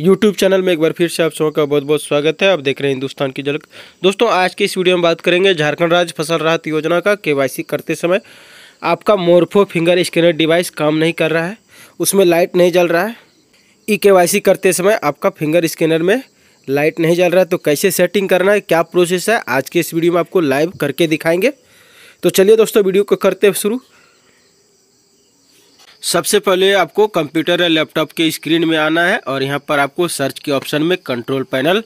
YouTube channel में एक बार फिर से आप सबका बहुत बहुत स्वागत है आप देख रहे हैं हिंदुस्तान की झलक दोस्तों आज के इस वीडियो में बात करेंगे झारखंड राज्य फसल राहत योजना का केवाईसी करते समय आपका मोरफो फिंगर स्कैनर डिवाइस काम नहीं कर रहा है उसमें लाइट नहीं जल रहा है ई के करते समय आपका फिंगर स्कैनर में लाइट नहीं जल रहा है तो कैसे सेटिंग करना है क्या प्रोसेस है आज के इस वीडियो में आपको लाइव करके दिखाएंगे तो चलिए दोस्तों वीडियो को करते शुरू सबसे पहले आपको कंप्यूटर या लैपटॉप के स्क्रीन में आना है और यहाँ पर आपको सर्च के ऑप्शन में कंट्रोल पैनल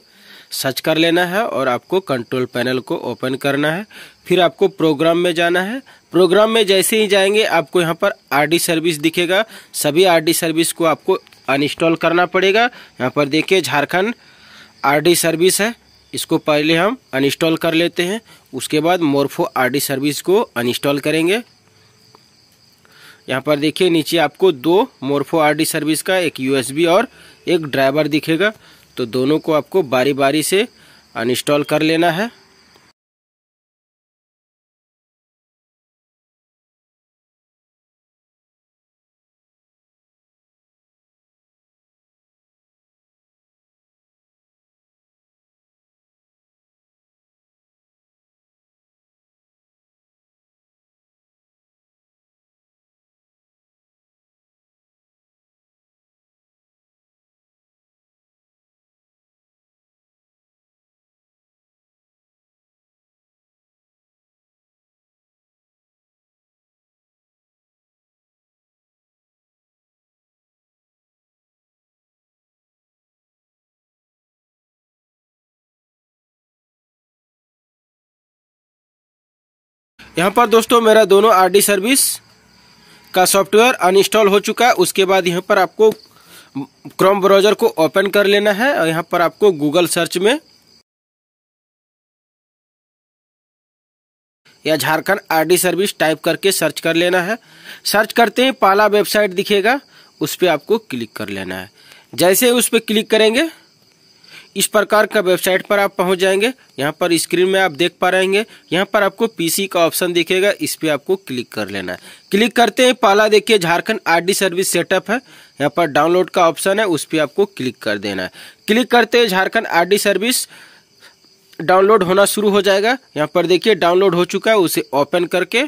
सर्च कर लेना है और आपको कंट्रोल पैनल को ओपन करना है फिर आपको प्रोग्राम में जाना है प्रोग्राम में जैसे ही जाएंगे आपको यहाँ पर आरडी सर्विस दिखेगा सभी आरडी सर्विस को आपको अनइंस्टॉल करना पड़ेगा यहाँ पर देखिए झारखंड आरडी सर्विस है इसको पहले हम अनइंस्टॉल कर लेते हैं उसके बाद मोरफो आर सर्विस को अनइंस्टॉल करेंगे यहाँ पर देखिए नीचे आपको दो मोरफो डी सर्विस का एक यूएसबी और एक ड्राइवर दिखेगा तो दोनों को आपको बारी बारी से अनइंस्टॉल कर लेना है यहाँ पर दोस्तों मेरा दोनों आरडी सर्विस का सॉफ्टवेयर अनइंस्टॉल हो चुका है उसके बाद यहाँ पर आपको क्रोम ब्राउजर को ओपन कर लेना है और यहाँ पर आपको गूगल सर्च में या झारखंड आरडी सर्विस टाइप करके सर्च कर लेना है सर्च करते ही पहला वेबसाइट दिखेगा उस पर आपको क्लिक कर लेना है जैसे उस पर क्लिक करेंगे इस प्रकार का वेबसाइट पर आप पहुंच जाएंगे यहाँ पर स्क्रीन में आप देख पा रहेंगे यहाँ पर आपको पीसी का ऑप्शन दिखेगा इस पर आपको क्लिक कर लेना है क्लिक करते हैं पहला देखिए झारखंड आरडी सर्विस सेटअप है यहाँ पर डाउनलोड का ऑप्शन है उस पर आपको क्लिक कर देना है क्लिक करते हैं झारखंड आरडी सर्विस डाउनलोड होना शुरू हो जाएगा यहाँ पर देखिए डाउनलोड हो चुका है उसे ओपन करके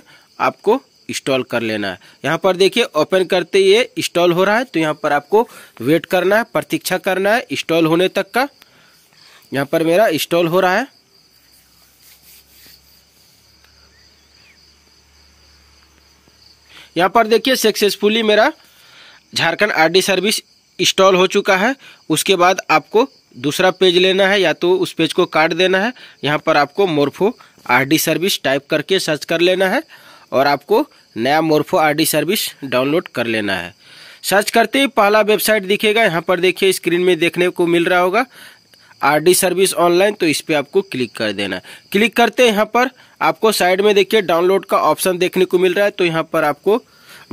आपको इंस्टॉल कर लेना है यहाँ पर देखिए ओपन करते ये इंस्टॉल हो रहा है तो यहाँ पर आपको वेट करना है प्रतीक्षा करना है इंस्टॉल होने तक का यहाँ पर मेरा इंस्टॉल हो रहा है यहाँ पर देखिए सक्सेसफुली मेरा झारखंड आरडी सर्विस इंस्टॉल हो चुका है उसके बाद आपको दूसरा पेज लेना है या तो उस पेज को काट देना है यहाँ पर आपको मोरफो आरडी सर्विस टाइप करके सर्च कर लेना है और आपको नया मोरफो आरडी सर्विस डाउनलोड कर लेना है सर्च करते ही पहला वेबसाइट दिखेगा यहाँ पर देखिए स्क्रीन में देखने को मिल रहा होगा आरडी सर्विस ऑनलाइन तो इस पर आपको क्लिक कर देना है क्लिक करते हैं यहाँ पर आपको साइड में देखिए डाउनलोड का ऑप्शन देखने को मिल रहा है तो यहाँ पर आपको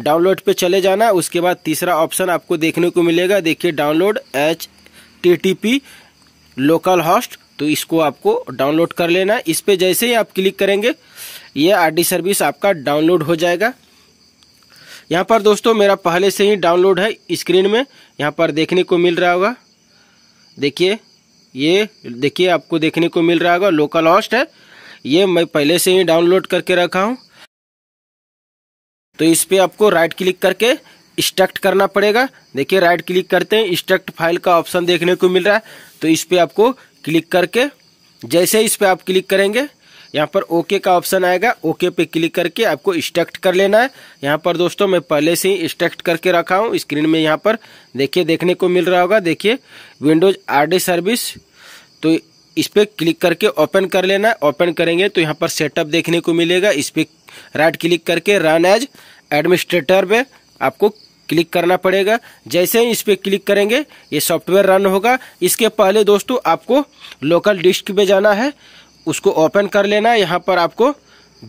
डाउनलोड पे चले जाना है उसके बाद तीसरा ऑप्शन आपको देखने को मिलेगा देखिए download H T T P local host तो इसको आपको डाउनलोड कर लेना है इस पर जैसे ही आप क्लिक करेंगे यह डी सर्विस आपका डाउनलोड हो जाएगा यहाँ पर दोस्तों मेरा पहले से ही डाउनलोड है स्क्रीन में यहाँ पर देखने को मिल रहा होगा देखिए ये देखिए आपको देखने को मिल रहा होगा लोकल हॉस्ट है ये मैं पहले से ही डाउनलोड करके रखा हूँ तो इस पर आपको राइट क्लिक करके इंस्ट्रक्ट करना पड़ेगा देखिए राइट क्लिक करते हैं इंस्ट्रक्ट फाइल का ऑप्शन देखने को मिल रहा है तो इस पर आपको क्लिक करके जैसे इस पर आप क्लिक करेंगे यहाँ पर ओके का ऑप्शन आएगा ओके पे क्लिक करके आपको इंस्ट्रक्ट कर लेना है यहाँ पर दोस्तों मैं पहले से ही इंस्ट्रक्ट करके रखा हूँ स्क्रीन में यहाँ पर देखिए देखने को मिल रहा होगा देखिए विंडोज आर सर्विस तो इस पर क्लिक करके ओपन कर लेना है ओपन करेंगे तो यहाँ पर सेटअप देखने को मिलेगा इस पर राइट क्लिक करके रन एज एडमिनिस्ट्रेटर में आपको क्लिक करना पड़ेगा जैसे ही इस पर क्लिक करेंगे ये सॉफ्टवेयर रन होगा इसके पहले दोस्तों आपको लोकल डिस्क पे जाना है उसको ओपन कर लेना यहाँ पर आपको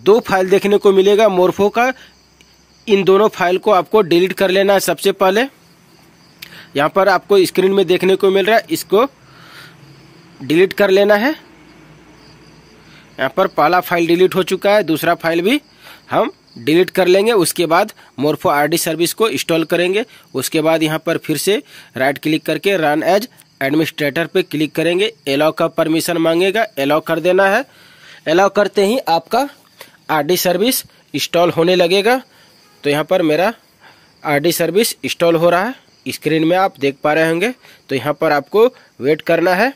दो फाइल देखने को मिलेगा मोरफो का इन दोनों फाइल को आपको डिलीट कर लेना है सबसे पहले यहाँ पर आपको स्क्रीन में देखने को मिल रहा है इसको डिलीट कर लेना है यहाँ पर पहला फाइल डिलीट हो चुका है दूसरा फाइल भी हम डिलीट कर लेंगे उसके बाद मोर्फो आरडी सर्विस को इंस्टॉल करेंगे उसके बाद यहाँ पर फिर से राइट क्लिक करके रन एज एडमिनिस्ट्रेटर पे क्लिक करेंगे एलाउ का परमिशन मांगेगा एलाउ कर देना है एलाउ करते ही आपका आरडी सर्विस इंस्टॉल होने लगेगा तो यहाँ पर मेरा आरडी सर्विस इंस्टॉल हो रहा है स्क्रीन में आप देख पा रहे होंगे तो यहाँ पर आपको वेट करना है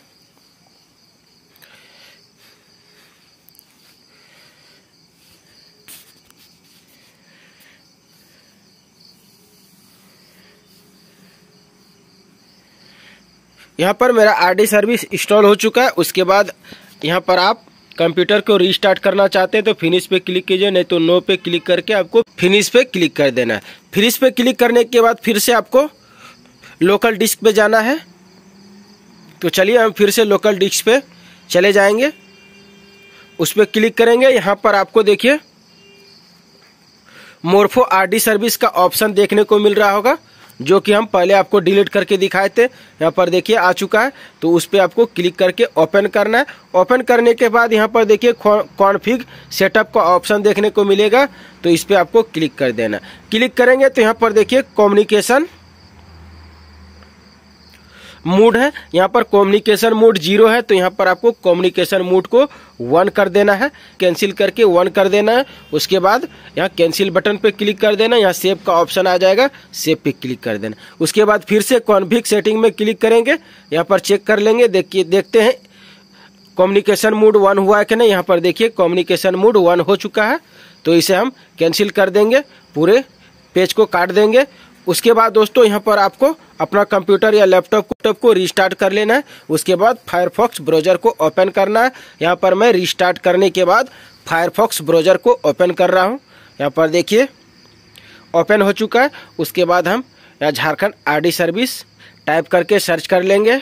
यहाँ पर मेरा आरडी सर्विस इंस्टॉल हो चुका है उसके बाद यहाँ पर आप कंप्यूटर को रीस्टार्ट करना चाहते हैं तो फिनिश पे क्लिक कीजिए नहीं तो नो पे क्लिक करके आपको फिनिश पे क्लिक कर देना है फिनिश पे क्लिक करने के बाद फिर से आपको लोकल डिस्क पे जाना है तो चलिए हम फिर से लोकल डिस्क पे चले जाएंगे उस पर क्लिक करेंगे यहाँ पर आपको देखिए मोरफो आर सर्विस का ऑप्शन देखने को मिल रहा होगा जो कि हम पहले आपको डिलीट करके दिखाए थे यहाँ पर देखिए आ चुका है तो उस पर आपको क्लिक करके ओपन करना है ओपन करने के बाद यहाँ पर देखिए कॉन्फिग सेटअप का ऑप्शन देखने को मिलेगा तो इस पर आपको क्लिक कर देना क्लिक करेंगे तो यहाँ पर देखिए कम्युनिकेशन मूड है यहाँ पर कम्युनिकेशन मूड जीरो है तो यहाँ पर आपको कम्युनिकेशन मूड को वन कर देना है कैंसिल करके वन कर देना है उसके बाद यहाँ कैंसिल बटन पे क्लिक कर देना यहाँ सेव का ऑप्शन आ जाएगा सेव पे क्लिक कर देना उसके बाद फिर से कॉन्विक सेटिंग में क्लिक करेंगे यहाँ पर चेक कर लेंगे देखिए देखते हैं कम्युनिकेशन मूड वन हुआ है कि नहीं यहाँ पर देखिए कम्युनिकेशन मूड वन हो चुका है तो इसे हम कैंसिल कर देंगे पूरे पेज को काट देंगे उसके बाद दोस्तों यहाँ पर आपको अपना कंप्यूटर या लैपटॉप को रिस्टार्ट कर लेना है उसके बाद फायरफॉक्स ब्राउजर को ओपन करना है यहाँ पर मैं रिस्टार्ट करने के बाद फायरफॉक्स ब्राउजर को ओपन कर रहा हूँ यहाँ पर देखिए ओपन हो चुका है उसके बाद हम यहाँ झारखंड आरडी सर्विस टाइप करके सर्च कर लेंगे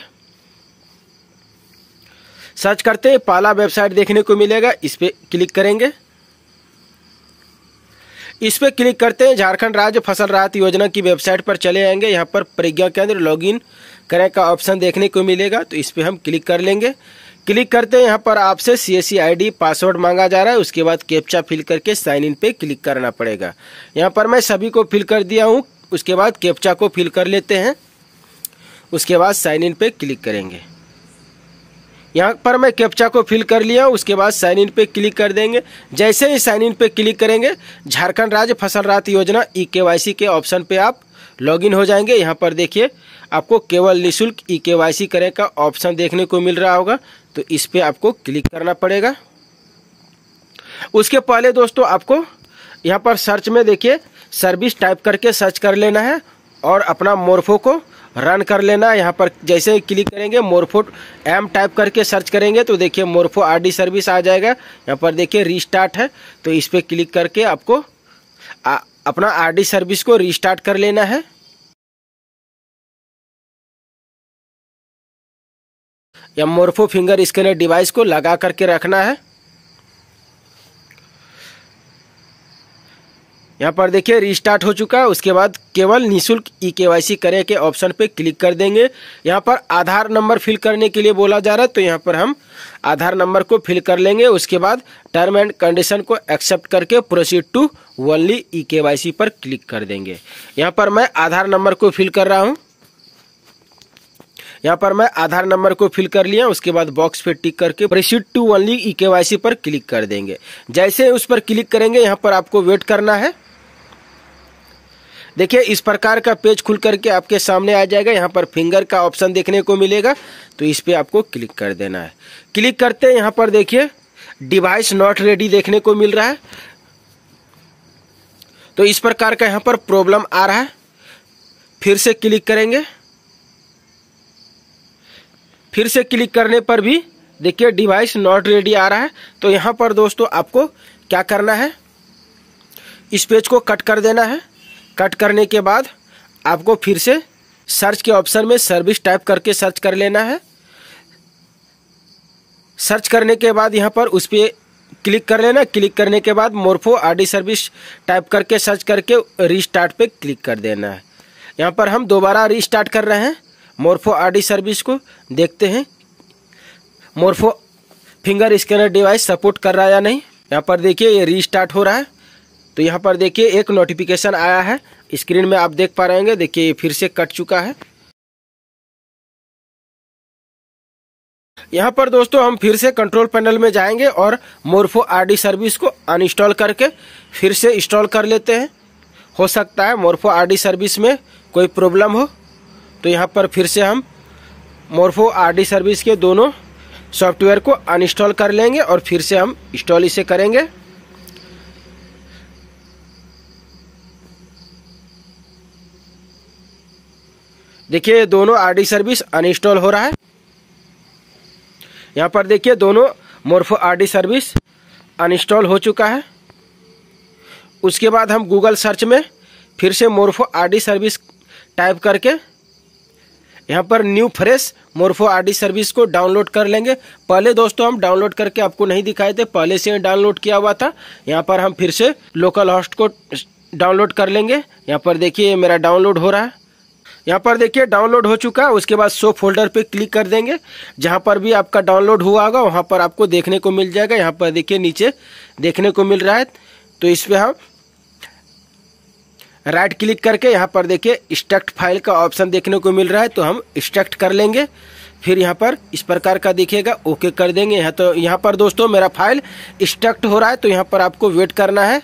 सर्च करते पाला वेबसाइट देखने को मिलेगा इस पर क्लिक करेंगे इस पर क्लिक करते हैं झारखंड राज्य फसल राहत योजना की वेबसाइट पर चले आएंगे यहाँ पर प्रज्ञा केंद्र लॉगिन करें का ऑप्शन देखने को मिलेगा तो इस पर हम क्लिक कर लेंगे क्लिक करते हैं यहाँ पर आपसे सी एस पासवर्ड मांगा जा रहा है उसके बाद कैप्चा फिल करके साइन इन पे क्लिक करना पड़ेगा यहाँ पर मैं सभी को फिल कर दिया हूँ उसके बाद कैप्चा को फिल कर लेते हैं उसके बाद साइन इन पे क्लिक करेंगे यहाँ पर मैं कैप्चा को फिल कर लिया उसके बाद साइन इन पे क्लिक कर देंगे जैसे ही साइन इन पे क्लिक करेंगे झारखंड राज्य फसल राहत योजना ई e के, के ऑप्शन पे आप लॉगिन हो जाएंगे यहाँ पर देखिए आपको केवल निःशुल्क ई के वाई सी का ऑप्शन देखने को मिल रहा होगा तो इस पर आपको क्लिक करना पड़ेगा उसके पहले दोस्तों आपको यहाँ पर सर्च में देखिए सर्विस टाइप करके सर्च कर लेना है और अपना मोरफो को रन कर लेना यहाँ पर जैसे क्लिक करेंगे मोरफो एम टाइप करके सर्च करेंगे तो देखिए मोरफो आरडी सर्विस आ जाएगा यहाँ पर देखिए रीस्टार्ट है तो इस पर क्लिक करके आपको आ, अपना आरडी सर्विस को रीस्टार्ट कर लेना है या मोरफो फिंगर स्कैनर डिवाइस को लगा करके रखना है यहाँ पर देखिए रिस्टार्ट हो चुका है उसके बाद केवल निशुल्क ई के करें के ऑप्शन पे क्लिक कर देंगे यहाँ पर आधार नंबर फिल करने के लिए बोला जा रहा है तो यहाँ पर हम आधार नंबर को फिल कर लेंगे उसके बाद टर्म एंड कंडीशन को एक्सेप्ट करके proceed to only E K पर क्लिक कर देंगे यहाँ पर मैं आधार नंबर को फिल कर रहा हूँ यहाँ पर मैं आधार नंबर को फिल कर लिया उसके बाद बॉक्स पे टिक करके प्रोसीड टू ओनली ई पर क्लिक कर देंगे जैसे उस पर क्लिक करेंगे यहाँ पर आपको वेट करना है देखिए इस प्रकार का पेज खुल करके आपके सामने आ जाएगा यहाँ पर फिंगर का ऑप्शन देखने को मिलेगा तो इस पर आपको क्लिक कर देना है क्लिक करते यहाँ पर देखिए डिवाइस नॉट रेडी देखने को मिल रहा है तो इस प्रकार का यहाँ पर प्रॉब्लम आ रहा है फिर से क्लिक करेंगे फिर से क्लिक करने पर भी देखिए डिवाइस नॉट रेडी आ रहा है तो यहाँ पर दोस्तों आपको क्या करना है इस पेज को कट कर देना है कट करने के बाद आपको फिर से सर्च के ऑप्शन में सर्विस टाइप करके सर्च कर लेना है सर्च करने के बाद यहाँ पर उस पर क्लिक कर लेना क्लिक करने के बाद मोरफो आरडी सर्विस टाइप करके सर्च करके रिस्टार्ट पे क्लिक कर देना है यहाँ पर हम दोबारा रिस्टार्ट कर रहे हैं मोरफो आरडी सर्विस को देखते हैं Morpho finger scanner device support कर रहा है या नहीं यहाँ पर देखिए ये रिस्टार्ट हो रहा है तो यहाँ पर देखिए एक नोटिफिकेशन आया है स्क्रीन में आप देख पा रहे देखिए देखिए फिर से कट चुका है यहाँ पर दोस्तों हम फिर से कंट्रोल पैनल में जाएंगे और मोरफो आरडी सर्विस को अनइंस्टॉल करके फिर से इंस्टॉल कर लेते हैं हो सकता है मोरफो आरडी सर्विस में कोई प्रॉब्लम हो तो यहाँ पर फिर से हम मोरफो आरडी सर्विस के दोनों सॉफ्टवेयर को अनइंस्टॉल कर लेंगे और फिर से हम इंस्टॉल इसे करेंगे देखिए दोनों आरडी सर्विस अनइंस्टॉल हो रहा है यहाँ पर देखिए दोनों मोर्फो आरडी सर्विस अनइंस्टॉल हो चुका है उसके बाद हम गूगल सर्च में फिर से मोर्फो आरडी सर्विस टाइप करके यहाँ पर new fresh Morpho RD service को डाउनलोड कर लेंगे पहले दोस्तों हम डाउनलोड करके आपको नहीं दिखाए थे पहले से डाउनलोड किया हुआ था यहाँ पर हम फिर से लोकल हॉस्ट को डाउनलोड कर लेंगे यहाँ पर देखिए मेरा डाउनलोड हो रहा है यहाँ पर देखिए डाउनलोड हो चुका है उसके बाद शो फोल्डर पे क्लिक कर देंगे जहाँ पर भी आपका डाउनलोड हुआ होगा वहाँ पर आपको देखने को मिल जाएगा यहाँ पर देखिए नीचे देखने को मिल रहा है तो इस पर हम राइट क्लिक करके यहाँ पर देखिए स्ट्रक्ट फाइल का ऑप्शन देखने को मिल रहा है तो हम स्ट्रक्ट कर लेंगे फिर यहाँ पर इस प्रकार का देखिएगा ओके कर देंगे यहाँ तो यहाँ पर दोस्तों मेरा फाइल स्ट्रक्ट हो रहा है तो यहाँ पर आपको वेट करना है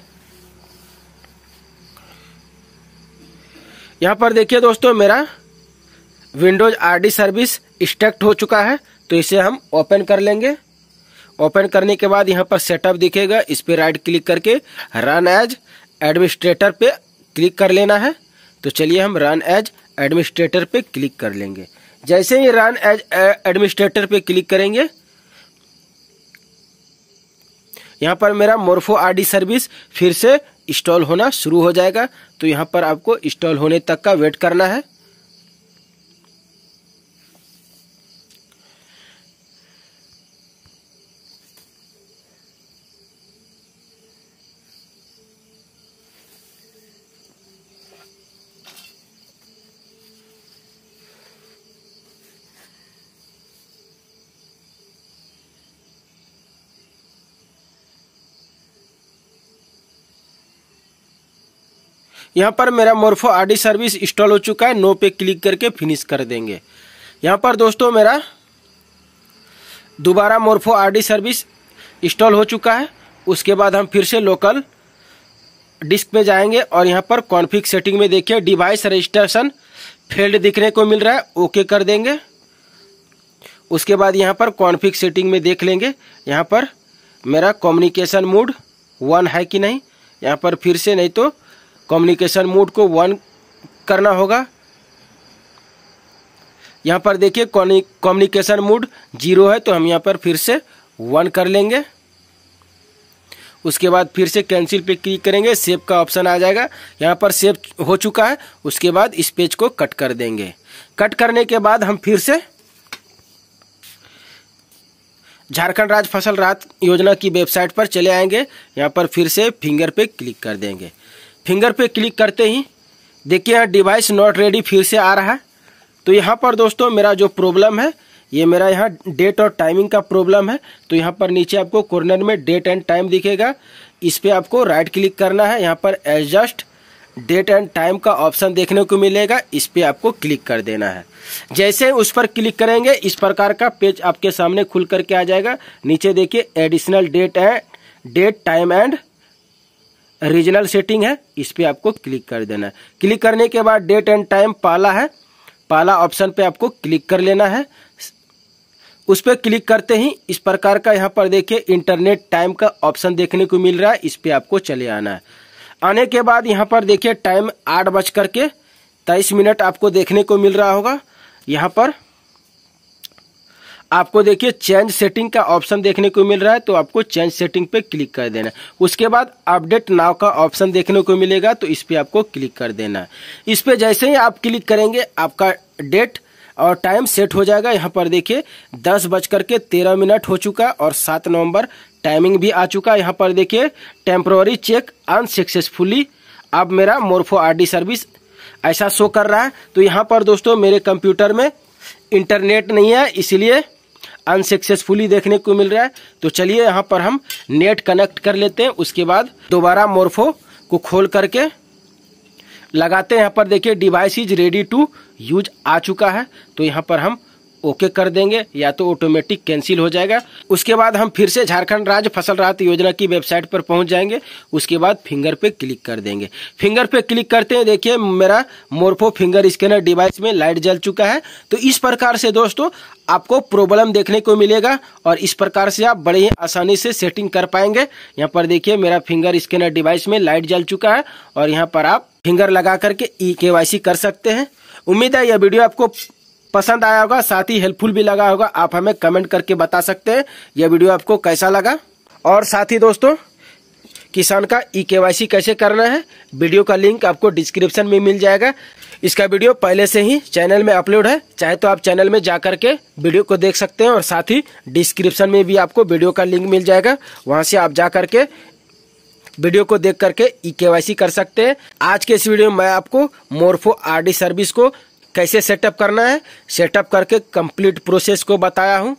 यहाँ पर देखिए दोस्तों मेरा विंडोज आरडी सर्विस स्टक्ट हो चुका है तो इसे हम ओपन कर लेंगे ओपन करने के बाद यहाँ पर सेटअप दिखेगा इस पर राइट क्लिक करके रन एज एडमिनिस्ट्रेटर पे क्लिक कर लेना है तो चलिए हम रन एज एडमिनिस्ट्रेटर पे क्लिक कर लेंगे जैसे ही रन एज एडमिनिस्ट्रेटर पे क्लिक करेंगे यहाँ पर मेरा मोर्फो आरडी सर्विस फिर से इंस्टॉल होना शुरू हो जाएगा तो यहाँ पर आपको इंस्टॉल होने तक का वेट करना है यहाँ पर मेरा मोर्फो आडी सर्विस इंस्टॉल हो चुका है नो पे क्लिक करके फिनिश कर देंगे यहाँ पर दोस्तों मेरा दोबारा मोर्फो आडी सर्विस इंस्टॉल हो चुका है उसके बाद हम फिर से लोकल डिस्क पे जाएंगे और यहाँ पर कॉन्फ़िग सेटिंग में देखिए डिवाइस रजिस्ट्रेशन फेल्ड दिखने को मिल रहा है ओके कर देंगे उसके बाद यहाँ पर कॉन्फ़िग सेटिंग में देख लेंगे यहाँ पर मेरा कम्युनिकेशन मोड वन है कि नहीं यहाँ पर फिर से नहीं तो कम्युनिकेशन मोड को वन करना होगा यहाँ पर देखिए कम्युनिकेशन मोड जीरो है तो हम यहाँ पर फिर से वन कर लेंगे उसके बाद फिर से कैंसिल पे क्लिक करेंगे सेव का ऑप्शन आ जाएगा यहाँ पर सेव हो चुका है उसके बाद इस पेज को कट कर देंगे कट करने के बाद हम फिर से झारखंड राज्य फसल राहत योजना की वेबसाइट पर चले आएंगे यहाँ पर फिर से फिंगर पे क्लिक कर देंगे फिंगर पे क्लिक करते ही देखिए यहाँ डिवाइस नॉट रेडी फिर से आ रहा है तो यहाँ पर दोस्तों मेरा जो प्रॉब्लम है ये मेरा यहाँ डेट और टाइमिंग का प्रॉब्लम है तो यहाँ पर नीचे आपको कॉर्नर में डेट एंड टाइम दिखेगा इस पर आपको राइट क्लिक करना है यहाँ पर एडजस्ट डेट एंड टाइम का ऑप्शन देखने को मिलेगा इस पर आपको क्लिक कर देना है जैसे उस पर क्लिक करेंगे इस प्रकार का पेज आपके सामने खुल करके आ जाएगा नीचे देखिए additional date and date time and regional setting है इस पर आपको क्लिक कर देना है क्लिक करने के बाद डेट एंड टाइम पाला है पाला ऑप्शन पे आपको क्लिक कर लेना है उस पर क्लिक करते ही इस प्रकार का यहाँ पर देखिए इंटरनेट टाइम का ऑप्शन देखने को मिल रहा है इस पर आपको चले आना है आने के बाद यहाँ पर देखिए टाइम आठ बज करके तेईस मिनट आपको देखने को मिल रहा होगा यहाँ पर आपको देखिए चेंज सेटिंग का ऑप्शन देखने को मिल रहा है तो आपको चेंज सेटिंग पे क्लिक कर देना है उसके बाद अपडेट नाव का ऑप्शन देखने को मिलेगा तो इस पर आपको क्लिक कर देना है इस पर जैसे ही आप क्लिक करेंगे आपका डेट और टाइम सेट हो जाएगा यहाँ पर देखिए दस बज के तेरह मिनट हो चुका और सात नवंबर टाइमिंग भी आ चुका यहाँ पर देखिए टेम्प्रोरी चेक अनसक्सेसफुली अब मेरा मोरफो आरडी सर्विस ऐसा शो कर रहा है तो यहाँ पर दोस्तों मेरे कंप्यूटर में इंटरनेट नहीं है इसलिए अनसक्सेसफुली देखने को मिल रहा है तो चलिए यहाँ पर हम नेट कनेक्ट कर लेते हैं उसके बाद दोबारा मोरफो को खोल करके लगाते हैं यहाँ पर देखिए device is ready to use आ चुका है तो यहाँ पर हम ओके कर देंगे या तो ऑटोमेटिक कैंसिल हो जाएगा उसके बाद हम फिर से झारखंड राज्य फसल राहत योजना की वेबसाइट पर पहुंच जाएंगे उसके बाद फिंगर पे क्लिक कर देंगे फिंगर पे क्लिक करते हैं देखिए मेरा मोरफो फिंगर स्कैनर डिवाइस में लाइट जल चुका है तो इस प्रकार से दोस्तों आपको प्रॉब्लम देखने को मिलेगा और इस प्रकार से आप बड़े ही आसानी से सेटिंग कर पाएंगे यहाँ पर देखिए मेरा फिंगर स्कैनर डिवाइस में लाइट जल चुका है और यहाँ पर आप फिंगर लगा करके ई e के कर सकते हैं उम्मीद है यह वीडियो आपको पसंद आया होगा साथ ही हेल्पफुल भी लगा होगा आप हमें कमेंट करके बता सकते हैं यह वीडियो आपको कैसा लगा और साथ ही दोस्तों किसान का ई e कैसे करना है वीडियो का लिंक आपको डिस्क्रिप्शन में मिल जाएगा इसका वीडियो पहले से ही चैनल में अपलोड है चाहे तो आप चैनल में जा करके वीडियो को देख सकते हैं और साथ ही डिस्क्रिप्शन में भी आपको वीडियो का लिंक मिल जाएगा वहाँ से आप जा करके वीडियो को देख करके ई e के कर सकते हैं आज के इस वीडियो में मैं आपको मोरफो आर सर्विस को कैसे सेटअप करना है सेटअप करके कंप्लीट प्रोसेस को बताया हूँ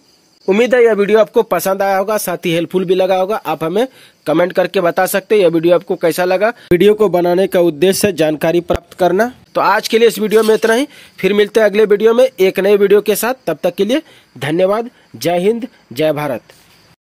उम्मीद है यह वीडियो आपको पसंद आया होगा साथ ही हेल्पफुल भी लगा होगा आप हमें कमेंट करके बता सकते हैं यह वीडियो आपको कैसा लगा वीडियो को बनाने का उद्देश्य जानकारी प्राप्त करना तो आज के लिए इस वीडियो में इतना ही फिर मिलते हैं अगले वीडियो में एक नए वीडियो के साथ तब तक के लिए धन्यवाद जय हिंद जय भारत